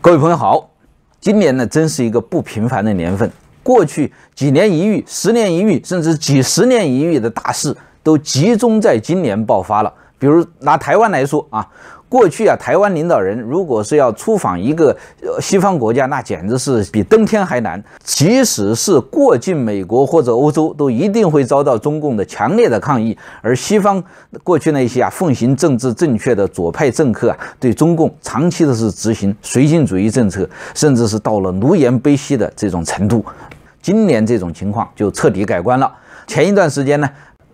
各位朋友好，今年呢真是一个不平凡的年份，过去几年一遇、十年一遇，甚至几十年一遇的大事都集中在今年爆发了。比如拿台湾来说啊。过去啊，台湾领导人如果是要出访一个西方国家，那简直是比登天还难。即使是过境美国或者欧洲，都一定会遭到中共的强烈的抗议。而西方过去那些啊奉行政治正确的左派政客啊，对中共长期的是执行绥靖主义政策，甚至是到了奴颜卑膝的这种程度。今年这种情况就彻底改观了。前一段时间呢，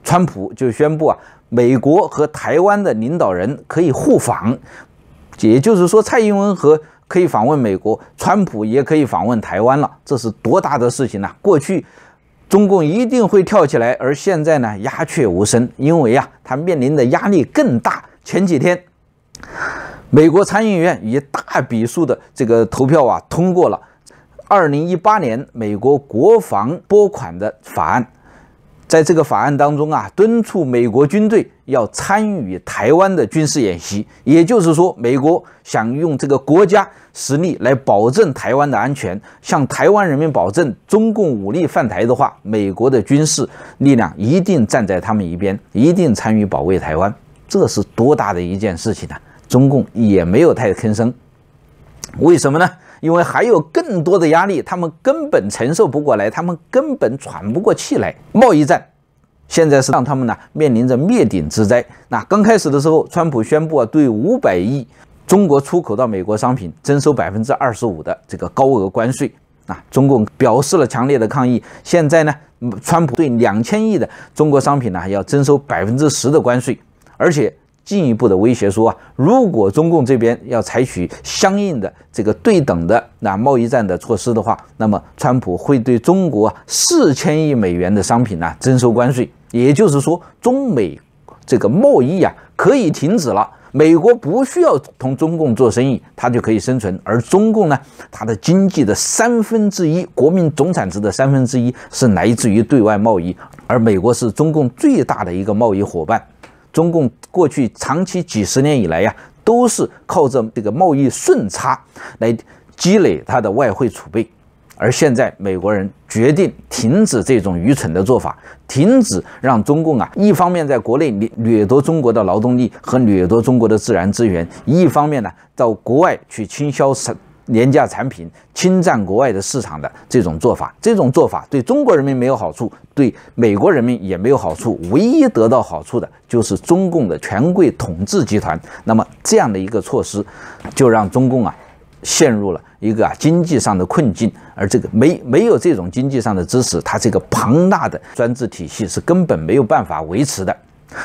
川普就宣布啊。美国和台湾的领导人可以互访，也就是说，蔡英文和可以访问美国，川普也可以访问台湾了。这是多大的事情呢？过去，中共一定会跳起来，而现在呢，鸦雀无声，因为呀，他面临的压力更大。前几天，美国参议院以大笔数的这个投票啊，通过了二零一八年美国国防拨款的法案。在这个法案当中啊，敦促美国军队要参与台湾的军事演习，也就是说，美国想用这个国家实力来保证台湾的安全，向台湾人民保证，中共武力犯台的话，美国的军事力量一定站在他们一边，一定参与保卫台湾，这是多大的一件事情啊！中共也没有太吭声，为什么呢？因为还有更多的压力，他们根本承受不过来，他们根本喘不过气来。贸易战现在是让他们呢面临着灭顶之灾。那刚开始的时候，川普宣布啊对五百亿中国出口到美国商品征收百分之二十五的这个高额关税啊，中共表示了强烈的抗议。现在呢，川普对两千亿的中国商品呢要征收百分之十的关税，而且。进一步的威胁说啊，如果中共这边要采取相应的这个对等的那贸易战的措施的话，那么川普会对中国四千亿美元的商品呢征收关税。也就是说，中美这个贸易啊可以停止了，美国不需要同中共做生意，它就可以生存。而中共呢，它的经济的三分之一，国民总产值的三分之一是来自于对外贸易，而美国是中共最大的一个贸易伙伴。中共过去长期几十年以来呀，都是靠着这个贸易顺差来积累它的外汇储备，而现在美国人决定停止这种愚蠢的做法，停止让中共啊，一方面在国内掠掠夺中国的劳动力和掠夺中国的自然资源，一方面呢到国外去倾销产。廉价产品侵占国外的市场的这种做法，这种做法对中国人民没有好处，对美国人民也没有好处，唯一得到好处的就是中共的权贵统治集团。那么这样的一个措施，就让中共啊陷入了一个啊经济上的困境，而这个没没有这种经济上的支持，它这个庞大的专制体系是根本没有办法维持的。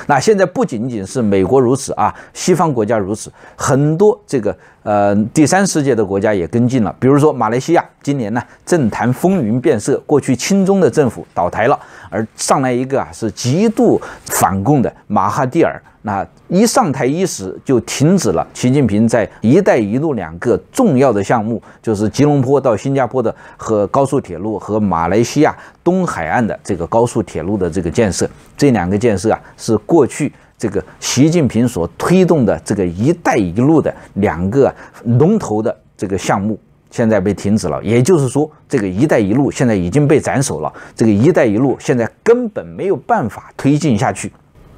那现在不仅仅是美国如此啊，西方国家如此，很多这个呃第三世界的国家也跟进了。比如说马来西亚，今年呢政坛风云变色，过去亲中的政府倒台了，而上来一个啊是极度反共的马哈蒂尔。那一上台伊始就停止了习近平在“一带一路”两个重要的项目，就是吉隆坡到新加坡的和高速铁路和马来西亚东海岸的这个高速铁路的这个建设。这两个建设啊，是过去这个习近平所推动的这个“一带一路”的两个龙头的这个项目，现在被停止了。也就是说，这个“一带一路”现在已经被斩首了。这个“一带一路”现在根本没有办法推进下去，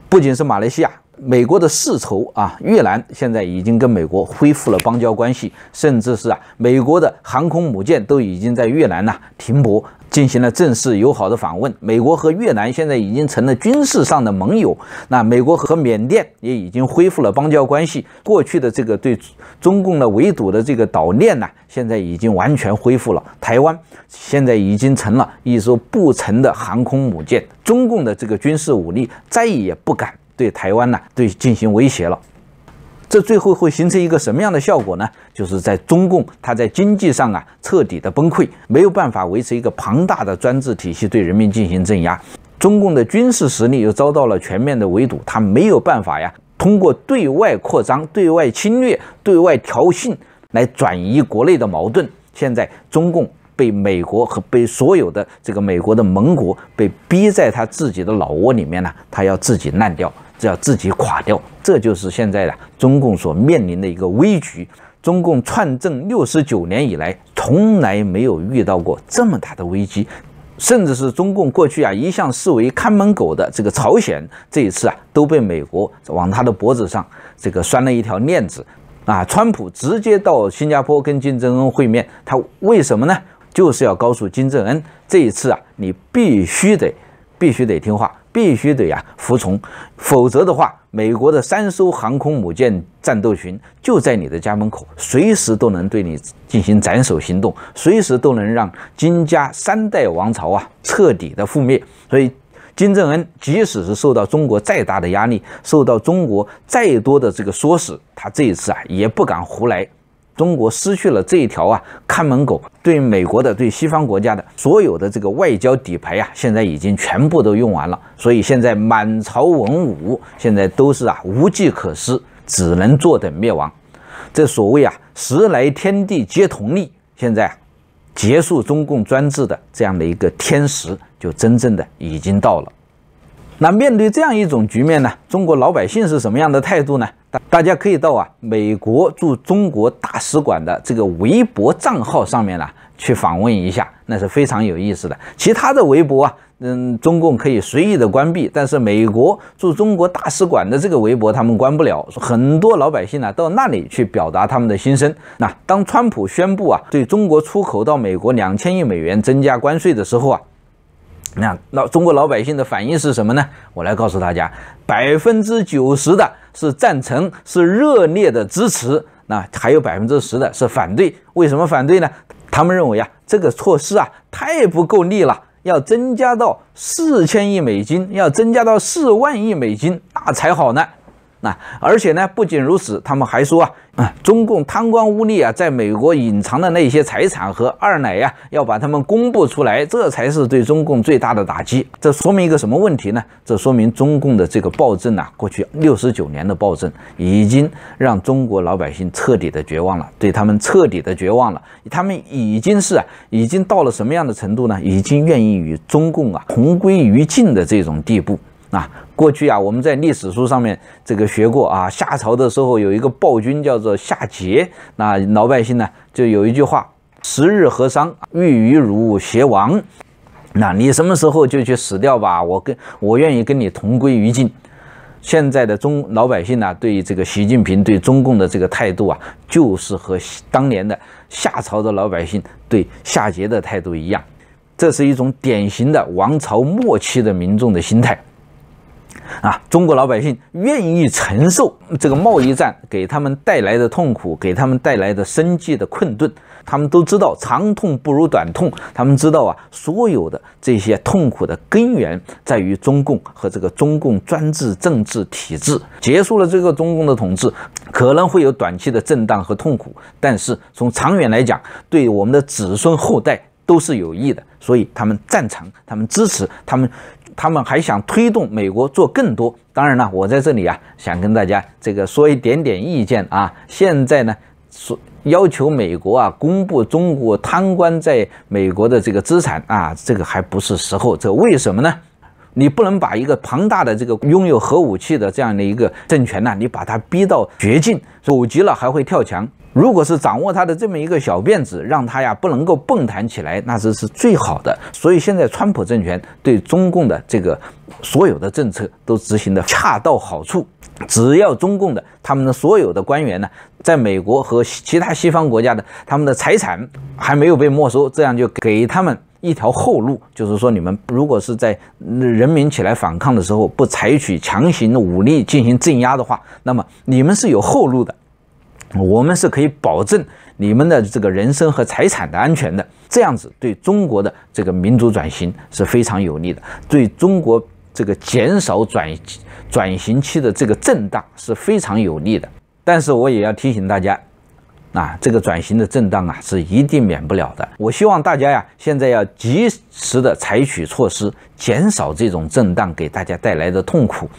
不仅是马来西亚。美国的世仇啊，越南现在已经跟美国恢复了邦交关系，甚至是啊，美国的航空母舰都已经在越南呢停泊，进行了正式友好的访问。美国和越南现在已经成了军事上的盟友。那美国和缅甸也已经恢复了邦交关系。过去的这个对中共的围堵的这个岛链呢，现在已经完全恢复了。台湾现在已经成了一艘不沉的航空母舰。中共的这个军事武力再也不敢。对台湾呢，对进行威胁了，这最后会形成一个什么样的效果呢？就是在中共他在经济上啊彻底的崩溃，没有办法维持一个庞大的专制体系对人民进行镇压，中共的军事实力又遭到了全面的围堵，他没有办法呀，通过对外扩张、对外侵略、对外挑衅来转移国内的矛盾。现在中共被美国和被所有的这个美国的盟国被逼在他自己的老窝里面呢，他要自己烂掉。只要自己垮掉，这就是现在的中共所面临的一个危局。中共串政六十九年以来，从来没有遇到过这么大的危机，甚至是中共过去啊一向视为看门狗的这个朝鲜，这一次啊都被美国往他的脖子上这个拴了一条链子。啊，川普直接到新加坡跟金正恩会面，他为什么呢？就是要告诉金正恩，这一次啊，你必须得，必须得听话。必须得呀，服从，否则的话，美国的三艘航空母舰战斗群就在你的家门口，随时都能对你进行斩首行动，随时都能让金家三代王朝啊彻底的覆灭。所以，金正恩即使是受到中国再大的压力，受到中国再多的这个唆使，他这一次啊也不敢胡来。中国失去了这一条啊，看门狗对美国的、对西方国家的所有的这个外交底牌啊，现在已经全部都用完了。所以现在满朝文武现在都是啊无计可施，只能坐等灭亡。这所谓啊时来天地皆同力，现在结束中共专制的这样的一个天时就真正的已经到了。那面对这样一种局面呢？中国老百姓是什么样的态度呢？大大家可以到啊美国驻中国大使馆的这个微博账号上面呢去访问一下，那是非常有意思的。其他的微博啊，嗯，中共可以随意的关闭，但是美国驻中国大使馆的这个微博他们关不了。很多老百姓呢到那里去表达他们的心声。那当川普宣布啊对中国出口到美国两千亿美元增加关税的时候啊。那老中国老百姓的反应是什么呢？我来告诉大家，百分之九十的是赞成，是热烈的支持。那还有百分之十的是反对。为什么反对呢？他们认为啊，这个措施啊太不够力了，要增加到四千亿美金，要增加到四万亿美金，那才好呢。那而且呢，不仅如此，他们还说啊，中共贪官污吏啊，在美国隐藏的那些财产和二奶呀，要把他们公布出来，这才是对中共最大的打击。这说明一个什么问题呢？这说明中共的这个暴政啊，过去六十九年的暴政已经让中国老百姓彻底的绝望了，对他们彻底的绝望了。他们已经是啊，已经到了什么样的程度呢？已经愿意与中共啊同归于尽的这种地步啊。过去啊，我们在历史书上面这个学过啊，夏朝的时候有一个暴君叫做夏桀，那老百姓呢就有一句话：“十日和商，欲与汝偕亡。”那你什么时候就去死掉吧，我跟我愿意跟你同归于尽。现在的中老百姓呢，对这个习近平对中共的这个态度啊，就是和当年的夏朝的老百姓对夏桀的态度一样，这是一种典型的王朝末期的民众的心态。啊，中国老百姓愿意承受这个贸易战给他们带来的痛苦，给他们带来的生计的困顿。他们都知道长痛不如短痛，他们知道啊，所有的这些痛苦的根源在于中共和这个中共专制政治体制。结束了这个中共的统治，可能会有短期的震荡和痛苦，但是从长远来讲，对我们的子孙后代都是有益的。所以他们赞成，他们支持，他们。他们还想推动美国做更多，当然了，我在这里啊，想跟大家这个说一点点意见啊。现在呢，说要求美国啊公布中国贪官在美国的这个资产啊，这个还不是时候。这为什么呢？你不能把一个庞大的这个拥有核武器的这样的一个政权呢，你把它逼到绝境，走急了还会跳墙。如果是掌握他的这么一个小辫子，让他呀不能够蹦弹起来，那这是最好的。所以现在川普政权对中共的这个所有的政策都执行的恰到好处。只要中共的他们的所有的官员呢，在美国和其他西方国家的他们的财产还没有被没收，这样就给他们一条后路，就是说你们如果是在人民起来反抗的时候不采取强行的武力进行镇压的话，那么你们是有后路的。我们是可以保证你们的这个人身和财产的安全的，这样子对中国的这个民族转型是非常有利的，对中国这个减少转转型期的这个震荡是非常有利的。但是我也要提醒大家，啊，这个转型的震荡啊是一定免不了的。我希望大家呀，现在要及时的采取措施，减少这种震荡给大家带来的痛苦。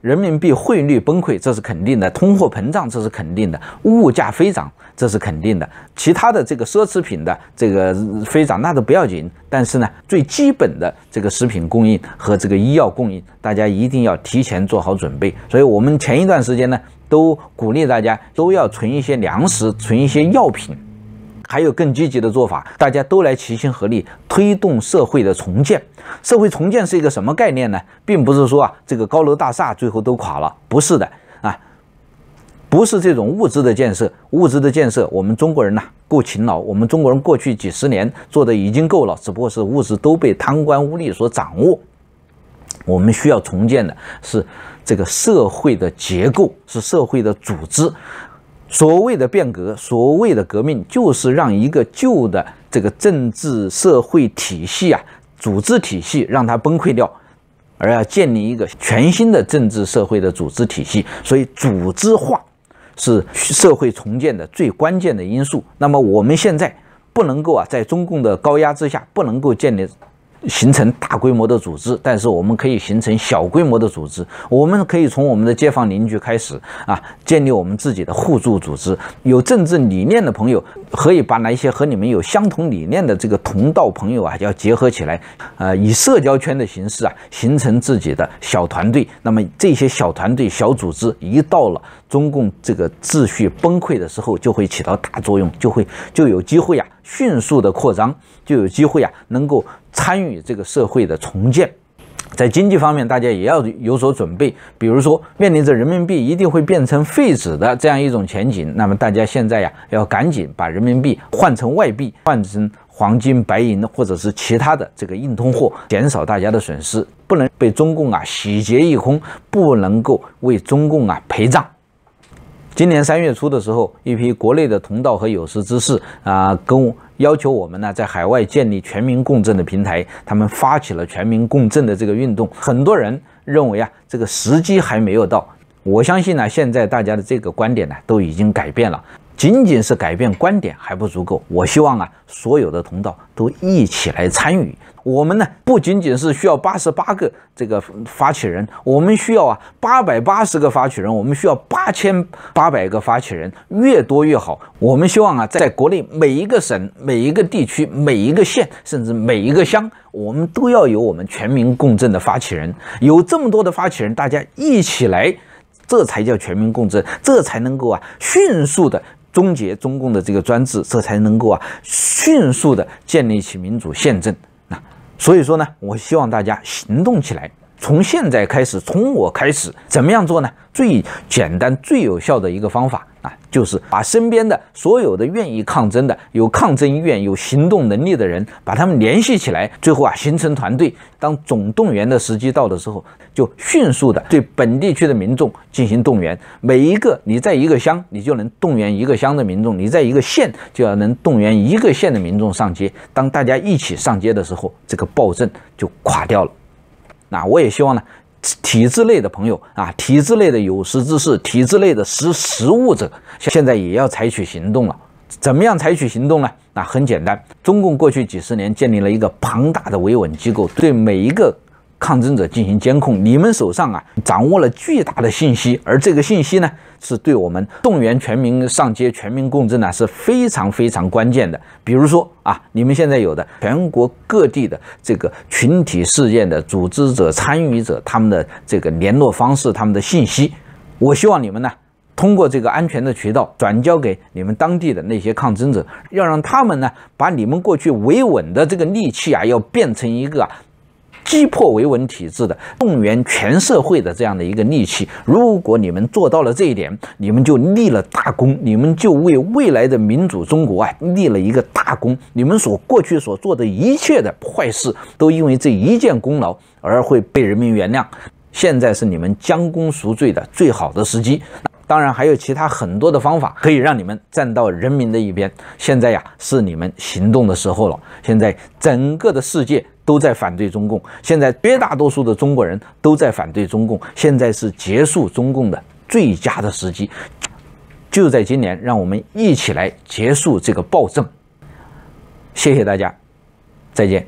人民币汇率崩溃，这是肯定的；通货膨胀，这是肯定的；物价飞涨，这是肯定的。其他的这个奢侈品的这个飞涨，那都不要紧。但是呢，最基本的这个食品供应和这个医药供应，大家一定要提前做好准备。所以我们前一段时间呢，都鼓励大家都要存一些粮食，存一些药品。还有更积极的做法，大家都来齐心合力推动社会的重建。社会重建是一个什么概念呢？并不是说啊，这个高楼大厦最后都垮了，不是的啊，不是这种物质的建设。物质的建设，我们中国人呐够勤劳，我们中国人过去几十年做的已经够了，只不过是物质都被贪官污吏所掌握。我们需要重建的是这个社会的结构，是社会的组织。所谓的变革，所谓的革命，就是让一个旧的这个政治社会体系啊，组织体系让它崩溃掉，而要建立一个全新的政治社会的组织体系。所以，组织化是社会重建的最关键的因素。那么，我们现在不能够啊，在中共的高压之下，不能够建立。形成大规模的组织，但是我们可以形成小规模的组织。我们可以从我们的街坊邻居开始啊，建立我们自己的互助组织。有政治理念的朋友，可以把那些和你们有相同理念的这个同道朋友啊，要结合起来，呃，以社交圈的形式啊，形成自己的小团队。那么这些小团队、小组织一到了中共这个秩序崩溃的时候，就会起到大作用，就会就有机会啊，迅速的扩张，就有机会啊，能够。参与这个社会的重建，在经济方面，大家也要有所准备。比如说，面临着人民币一定会变成废纸的这样一种前景，那么大家现在呀，要赶紧把人民币换成外币，换成黄金、白银或者是其他的这个硬通货，减少大家的损失，不能被中共啊洗劫一空，不能够为中共啊陪葬。今年三月初的时候，一批国内的同道和有识之士啊，跟要求我们呢，在海外建立全民共振的平台。他们发起了全民共振的这个运动。很多人认为啊，这个时机还没有到。我相信呢，现在大家的这个观点呢，都已经改变了。仅仅是改变观点还不足够，我希望啊，所有的同道都一起来参与。我们呢，不仅仅是需要八十八个这个发起人，我们需要啊八百八十个发起人，我们需要八千八百个发起人，越多越好。我们希望啊，在国内每一个省、每一个地区、每一个县，甚至每一个乡，我们都要有我们全民共振的发起人。有这么多的发起人，大家一起来，这才叫全民共振，这才能够啊迅速的。终结中共的这个专制，这才能够啊迅速的建立起民主宪政啊。所以说呢，我希望大家行动起来。从现在开始，从我开始，怎么样做呢？最简单、最有效的一个方法啊，就是把身边的所有的愿意抗争的、有抗争意愿、有行动能力的人，把他们联系起来，最后啊，形成团队。当总动员的时机到的时候，就迅速的对本地区的民众进行动员。每一个你在一个乡，你就能动员一个乡的民众；你在一个县，就要能动员一个县的民众上街。当大家一起上街的时候，这个暴政就垮掉了。那我也希望呢，体制内的朋友啊，体制内的有识之士，体制内的识时务者，现在也要采取行动了。怎么样采取行动呢？那很简单，中共过去几十年建立了一个庞大的维稳机构，对每一个。抗争者进行监控，你们手上啊掌握了巨大的信息，而这个信息呢是对我们动员全民上街、全民共振呢是非常非常关键的。比如说啊，你们现在有的全国各地的这个群体事件的组织者、参与者他们的这个联络方式、他们的信息，我希望你们呢通过这个安全的渠道转交给你们当地的那些抗争者，要让他们呢把你们过去维稳的这个利器啊要变成一个。击破维稳体制的动员全社会的这样的一个利器，如果你们做到了这一点，你们就立了大功，你们就为未来的民主中国啊立了一个大功。你们所过去所做的一切的坏事，都因为这一件功劳而会被人民原谅。现在是你们将功赎罪的最好的时机。当然，还有其他很多的方法可以让你们站到人民的一边。现在呀，是你们行动的时候了。现在整个的世界都在反对中共，现在绝大多数的中国人都在反对中共。现在是结束中共的最佳的时机，就在今年。让我们一起来结束这个暴政。谢谢大家，再见。